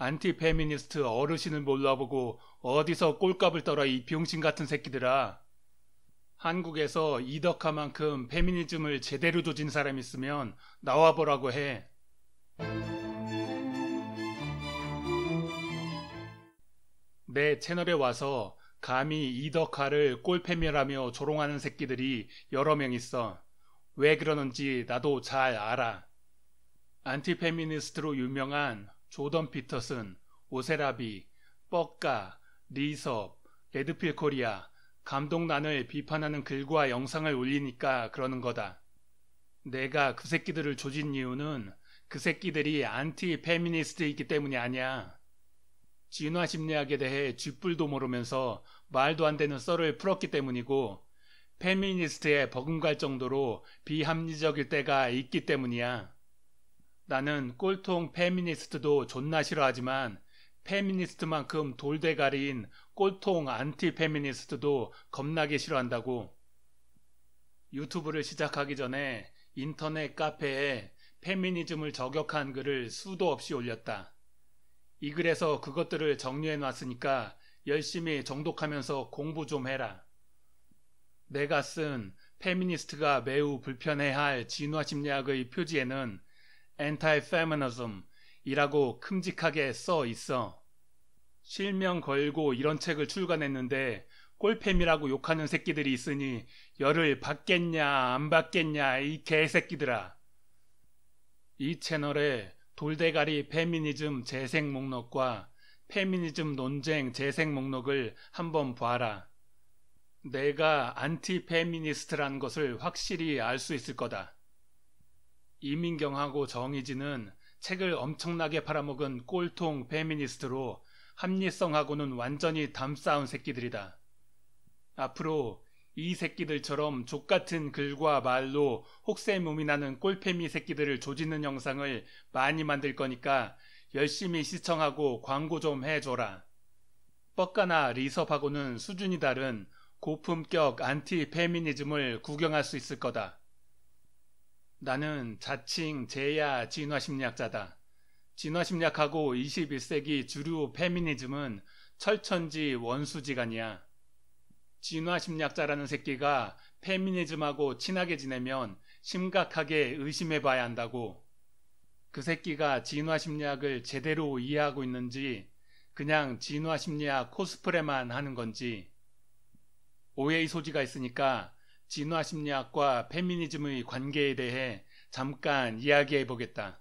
안티페미니스트 어르신을 몰라보고 어디서 꼴값을 떨어 이 병신 같은 새끼들아. 한국에서 이덕화만큼 페미니즘을 제대로 조진 사람 있으면 나와보라고 해. 내 채널에 와서 감히 이덕화를 꼴패멸라며 조롱하는 새끼들이 여러 명 있어. 왜 그러는지 나도 잘 알아. 안티페미니스트로 유명한 조던 피터슨, 오세라비, 뻐까, 리섭, 레드필 코리아, 감독 난을 비판하는 글과 영상을 올리니까 그러는 거다. 내가 그 새끼들을 조진 이유는 그 새끼들이 안티 페미니스트이기 때문이 아니야. 진화 심리학에 대해 쥐뿔도 모르면서 말도 안 되는 썰을 풀었기 때문이고 페미니스트에 버금갈 정도로 비합리적일 때가 있기 때문이야. 나는 꼴통 페미니스트도 존나 싫어하지만 페미니스트만큼 돌대가리인 꼴통 안티 페미니스트도 겁나게 싫어한다고. 유튜브를 시작하기 전에 인터넷 카페에 페미니즘을 저격한 글을 수도 없이 올렸다. 이 글에서 그것들을 정리해 놨으니까 열심히 정독하면서 공부 좀 해라. 내가 쓴 페미니스트가 매우 불편해할 진화 심리학의 표지에는 anti-feminism이라고 큼직하게 써 있어. 실명 걸고 이런 책을 출간했는데 꼴팸이라고 욕하는 새끼들이 있으니 열을 받겠냐 안 받겠냐 이 개새끼들아. 이 채널에 돌대가리 페미니즘 재생 목록과 페미니즘 논쟁 재생 목록을 한번 봐라. 내가 안티 페미니스트란 것을 확실히 알 수 있을 거다. 이민경하고 정희진은 책을 엄청나게 팔아먹은 꼴통 페미니스트로 합리성하고는 완전히 담싸운 새끼들이다. 앞으로 이 새끼들처럼 족같은 글과 말로 혹세무민하는 꼴페미 새끼들을 조지는 영상을 많이 만들 거니까 열심히 시청하고 광고 좀 해줘라. 뻑가나 리섭하고는 수준이 다른 고품격 안티 페미니즘을 구경할 수 있을 거다. 나는 자칭 제야 진화심리학자다. 진화심리학하고 21세기 주류 페미니즘은 철천지 원수지간이야. 진화심리학자라는 새끼가 페미니즘하고 친하게 지내면 심각하게 의심해봐야 한다고. 그 새끼가 진화심리학을 제대로 이해하고 있는지 그냥 진화심리학 코스프레만 하는 건지 오해의 소지가 있으니까 진화 심리학과 페미니즘의 관계에 대해 잠깐 이야기해 보겠다.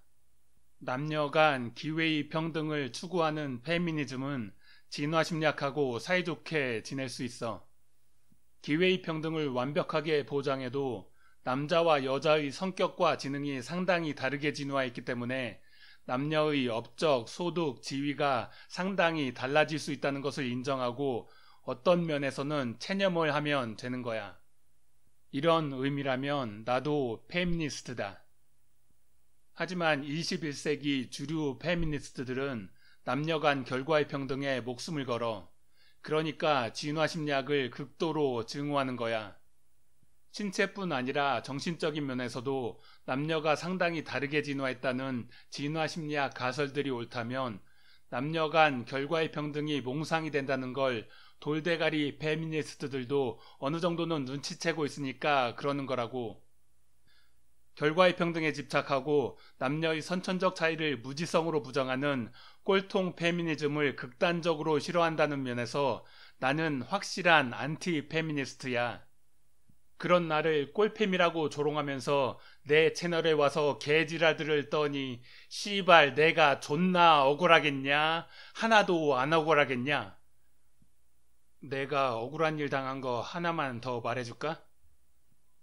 남녀 간 기회의 평등을 추구하는 페미니즘은 진화 심리학하고 사이좋게 지낼 수 있어. 기회의 평등을 완벽하게 보장해도 남자와 여자의 성격과 지능이 상당히 다르게 진화했기 때문에 남녀의 업적, 소득, 지위가 상당히 달라질 수 있다는 것을 인정하고 어떤 면에서는 체념을 하면 되는 거야. 이런 의미라면 나도 페미니스트다. 하지만 21세기 주류 페미니스트들은 남녀 간 결과의 평등에 목숨을 걸어 그러니까 진화 심리학을 극도로 증오하는 거야. 신체뿐 아니라 정신적인 면에서도 남녀가 상당히 다르게 진화했다는 진화 심리학 가설들이 옳다면 남녀 간 결과의 평등이 몽상이 된다는 걸 돌대가리 페미니스트들도 어느 정도는 눈치채고 있으니까 그러는 거라고. 결과의 평등에 집착하고 남녀의 선천적 차이를 무지성으로 부정하는 꼴통 페미니즘을 극단적으로 싫어한다는 면에서 나는 확실한 안티 페미니스트야. 그런 나를 꼴팸이라고 조롱하면서 내 채널에 와서 개지라들을 떠니 씨발 내가 존나 억울하겠냐? 하나도 안 억울하겠냐? 내가 억울한 일 당한 거 하나만 더 말해줄까?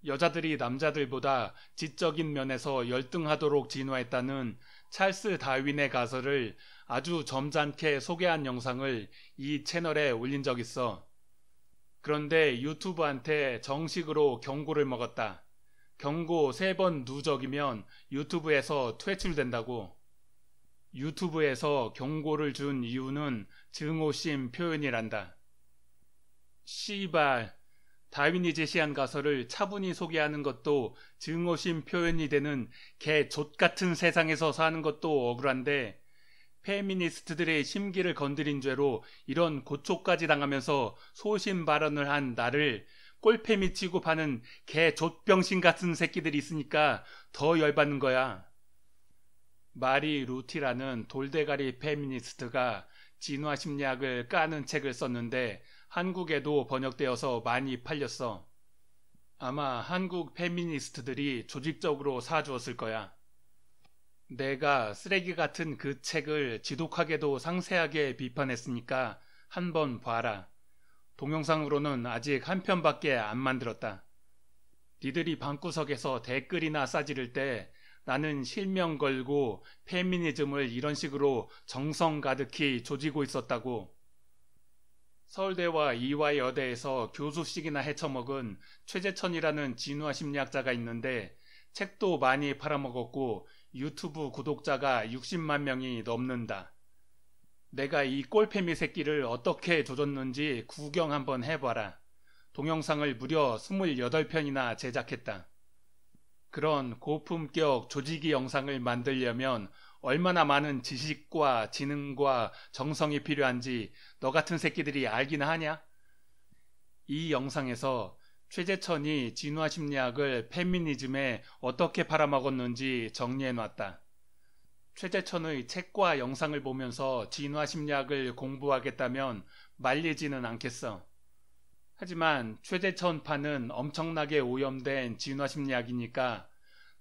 여자들이 남자들보다 지적인 면에서 열등하도록 진화했다는 찰스 다윈의 가설을 아주 점잖게 소개한 영상을 이 채널에 올린 적 있어. 그런데 유튜브한테 정식으로 경고를 먹었다. 경고 세 번 누적이면 유튜브에서 퇴출된다고. 유튜브에서 경고를 준 이유는 증오심 표현이란다. 씨발 다윈이 제시한 가설을 차분히 소개하는 것도 증오심 표현이 되는 개 족 같은 세상에서 사는 것도 억울한데 페미니스트들의 심기를 건드린 죄로 이런 고초까지 당하면서 소신 발언을 한 나를 꼴패미 취급하는 개족병신 같은 새끼들이 있으니까 더 열받는 거야. 마리 루티라는 돌대가리 페미니스트가 진화 심리학을 까는 책을 썼는데 한국에도 번역되어서 많이 팔렸어. 아마 한국 페미니스트들이 조직적으로 사주었을 거야. 내가 쓰레기 같은 그 책을 지독하게도 상세하게 비판했으니까 한 번 봐라. 동영상으로는 아직 한 편밖에 안 만들었다. 니들이 방구석에서 댓글이나 싸지를 때 나는 실명 걸고 페미니즘을 이런 식으로 정성 가득히 조지고 있었다고 서울대와 이화 여대에서 교수식이나 헤쳐먹은 최재천이라는 진화 심리학자가 있는데 책도 많이 팔아먹었고 유튜브 구독자가 60만 명이 넘는다. 내가 이 꼴패미 새끼를 어떻게 조졌는지 구경 한번 해봐라. 동영상을 무려 28편이나 제작했다. 그런 고품격 조직이 영상을 만들려면 얼마나 많은 지식과 지능과 정성이 필요한지 너 같은 새끼들이 알기나 하냐? 이 영상에서 최재천이 진화 심리학을 페미니즘에 어떻게 팔아먹었는지 정리해 놨다. 최재천의 책과 영상을 보면서 진화 심리학을 공부하겠다면 말리지는 않겠어. 하지만 최재천 판은 엄청나게 오염된 진화 심리학이니까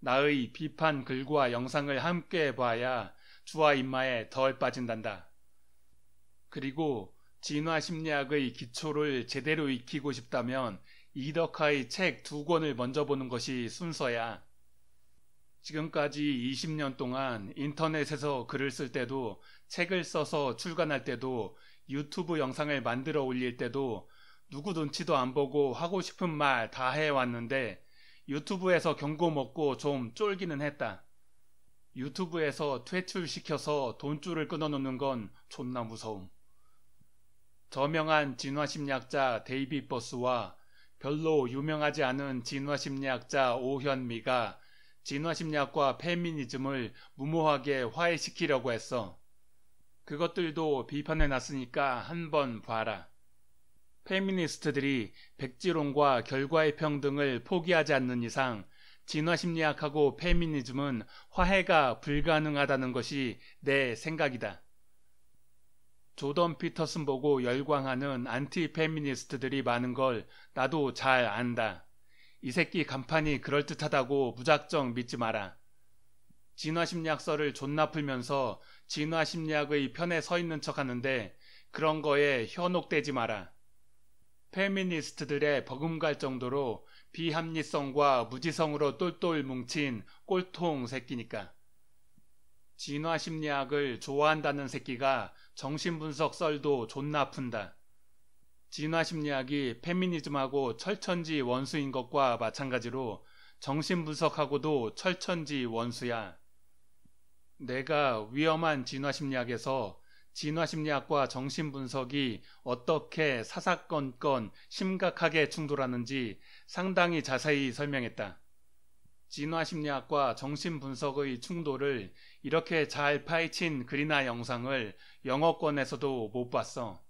나의 비판 글과 영상을 함께 봐야 주와 인마에 덜 빠진단다. 그리고 진화 심리학의 기초를 제대로 익히고 싶다면 이덕하의 책 두 권을 먼저 보는 것이 순서야. 지금까지 20년 동안 인터넷에서 글을 쓸 때도 책을 써서 출간할 때도 유튜브 영상을 만들어 올릴 때도 누구 눈치도 안 보고 하고 싶은 말 다 해왔는데 유튜브에서 경고 먹고 좀 쫄기는 했다. 유튜브에서 퇴출시켜서 돈줄을 끊어놓는 건 존나 무서움. 저명한 진화심리학자 데이비 버스와 별로 유명하지 않은 진화심리학자 오현미가 진화심리학과 페미니즘을 무모하게 화해시키려고 했어. 그것들도 비판해놨으니까 한번 봐라. 페미니스트들이 백지론과 결과의 평 등을 포기하지 않는 이상 진화심리학하고 페미니즘은 화해가 불가능하다는 것이 내 생각이다. 조던 피터슨 보고 열광하는 안티 페미니스트들이 많은 걸 나도 잘 안다. 이 새끼 간판이 그럴듯하다고 무작정 믿지 마라. 진화심리학서를 존나 풀면서 진화심리학의 편에 서 있는 척 하는데 그런 거에 현혹되지 마라. 페미니스트들의 버금갈 정도로 비합리성과 무지성으로 똘똘 뭉친 꼴통 새끼니까. 진화 심리학을 좋아한다는 새끼가 정신분석 썰도 존나 푼다. 진화 심리학이 페미니즘하고 철천지 원수인 것과 마찬가지로 정신분석하고도 철천지 원수야. 내가 위험한 진화 심리학에서 진화심리학과 정신분석이 어떻게 사사건건 심각하게 충돌하는지 상당히 자세히 설명했다. 진화심리학과 정신분석의 충돌을 이렇게 잘 파헤친 글이나 영상을 영어권에서도 못 봤어.